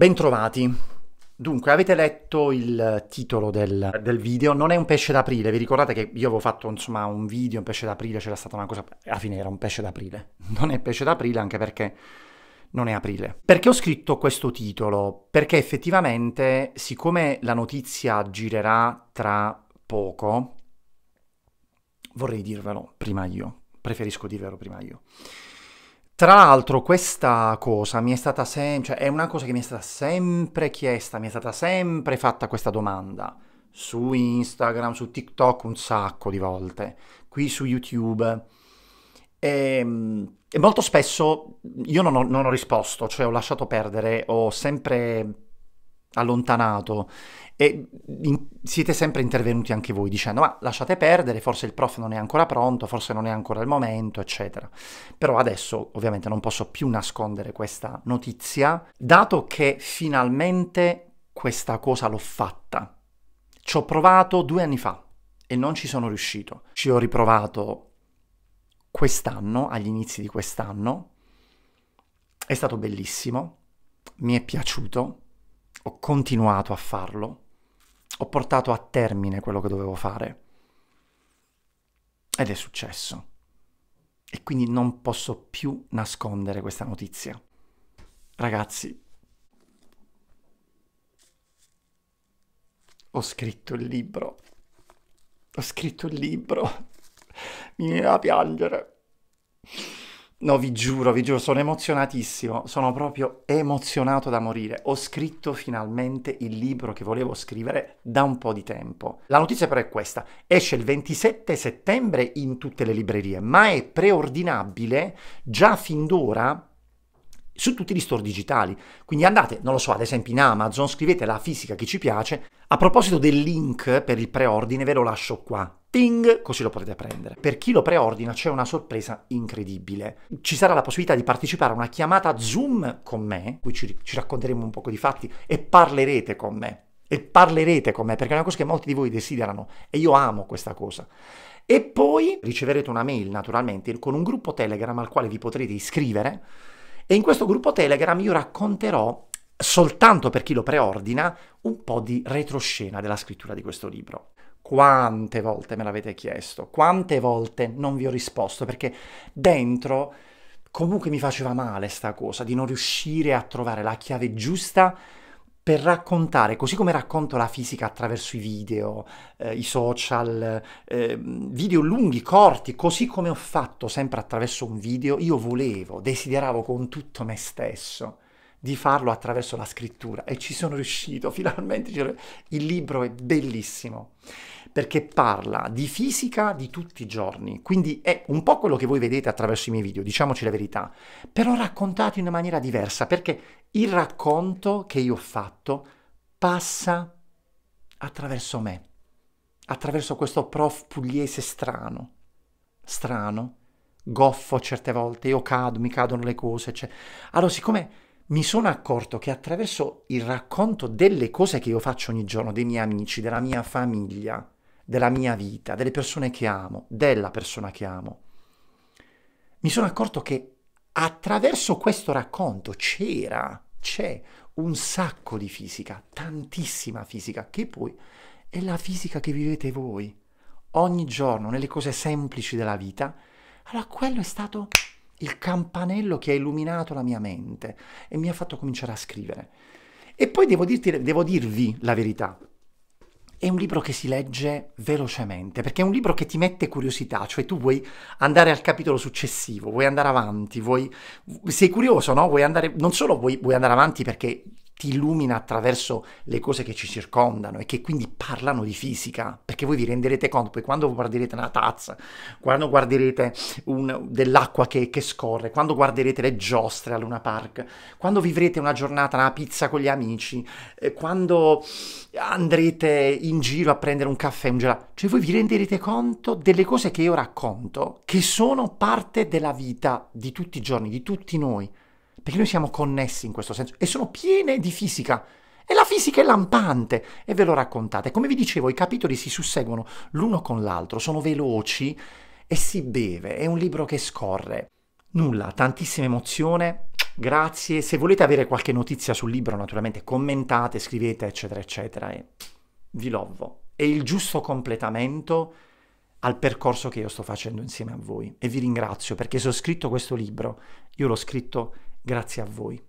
Bentrovati. Dunque, avete letto il titolo del, del, video, non è un pesce d'aprile, vi ricordate che io avevo fatto insomma un video, un pesce d'aprile, c'era stata una cosa, alla fine era un pesce d'aprile, non è pesce d'aprile anche perché non è aprile. Perché ho scritto questo titolo? Perché effettivamente, siccome la notizia girerà tra poco, vorrei dirvelo prima io, preferisco dirvelo prima io. Tra l'altro questa cosa mi è stata sempre, cioè è una cosa che mi è stata sempre chiesta, mi è stata sempre fatta questa domanda su Instagram, su TikTok un sacco di volte, qui su YouTube. E, ehm, e molto spesso io non ho, non ho risposto, cioè ho lasciato perdere, ho sempre allontanato e in, siete sempre intervenuti anche voi dicendo ma lasciate perdere, forse il prof non è ancora pronto, forse non è ancora il momento, eccetera. Però adesso ovviamente non posso più nascondere questa notizia, dato che finalmente questa cosa l'ho fatta. Ci ho provato due anni fa e non ci sono riuscito. Ci ho riprovato quest'anno, agli inizi di quest'anno. È stato bellissimo, mi è piaciuto ho continuato a farlo, ho portato a termine quello che dovevo fare ed è successo. E quindi non posso più nascondere questa notizia. Ragazzi, ho scritto il libro. Ho scritto il libro. Mi viene da piangere. No, vi giuro, vi giuro, sono emozionatissimo, sono proprio emozionato da morire. Ho scritto finalmente il libro che volevo scrivere da un po' di tempo. La notizia però è questa, esce il 27 settembre in tutte le librerie, ma è preordinabile già fin d'ora su tutti gli store digitali. Quindi andate, non lo so, ad esempio in Amazon, scrivete la fisica che ci piace. A proposito del link per il preordine, ve lo lascio qua. Ting, così lo potete prendere. Per chi lo preordina c'è una sorpresa incredibile. Ci sarà la possibilità di partecipare a una chiamata Zoom con me, qui ci, ci racconteremo un po' di fatti e parlerete con me. E parlerete con me, perché è una cosa che molti di voi desiderano e io amo questa cosa. E poi riceverete una mail, naturalmente, con un gruppo Telegram al quale vi potrete iscrivere e in questo gruppo Telegram io racconterò soltanto per chi lo preordina un po' di retroscena della scrittura di questo libro. Quante volte me l'avete chiesto, quante volte non vi ho risposto perché dentro comunque mi faceva male sta cosa di non riuscire a trovare la chiave giusta per raccontare, così come racconto la fisica attraverso i video, eh, i social, eh, video lunghi, corti, così come ho fatto sempre attraverso un video, io volevo, desideravo con tutto me stesso di farlo attraverso la scrittura e ci sono riuscito, finalmente il libro è bellissimo perché parla di fisica di tutti i giorni, quindi è un po' quello che voi vedete attraverso i miei video, diciamoci la verità, però raccontato in una maniera diversa perché il racconto che io ho fatto passa attraverso me, attraverso questo prof pugliese strano, strano, goffo certe volte, io cado, mi cadono le cose, cioè... allora siccome mi sono accorto che attraverso il racconto delle cose che io faccio ogni giorno, dei miei amici, della mia famiglia, della mia vita, delle persone che amo, della persona che amo, mi sono accorto che attraverso questo racconto c'era, c'è un sacco di fisica, tantissima fisica, che poi è la fisica che vivete voi ogni giorno nelle cose semplici della vita. Allora quello è stato il campanello che ha illuminato la mia mente e mi ha fatto cominciare a scrivere. E poi devo, dirti, devo dirvi la verità. È un libro che si legge velocemente, perché è un libro che ti mette curiosità, cioè tu vuoi andare al capitolo successivo, vuoi andare avanti, vuoi... sei curioso, no? Vuoi andare... non solo vuoi, vuoi andare avanti perché ti illumina attraverso le cose che ci circondano e che quindi parlano di fisica, perché voi vi renderete conto, poi quando guarderete una tazza, quando guarderete un, dell'acqua che, che, scorre, quando guarderete le giostre a Luna Park, quando vivrete una giornata, una pizza con gli amici, eh, quando andrete in giro a prendere un caffè, un gelato, cioè voi vi renderete conto delle cose che io racconto, che sono parte della vita di tutti i giorni, di tutti noi perché noi siamo connessi in questo senso e sono piene di fisica. E la fisica è lampante e ve lo raccontate. come vi dicevo, i capitoli si susseguono l'uno con l'altro, sono veloci e si beve. È un libro che scorre. Nulla, tantissima emozione. Grazie. Se volete avere qualche notizia sul libro, naturalmente commentate, scrivete, eccetera, eccetera. E vi lovo. È il giusto completamento al percorso che io sto facendo insieme a voi. E vi ringrazio perché se ho scritto questo libro, io l'ho scritto Grazie a voi.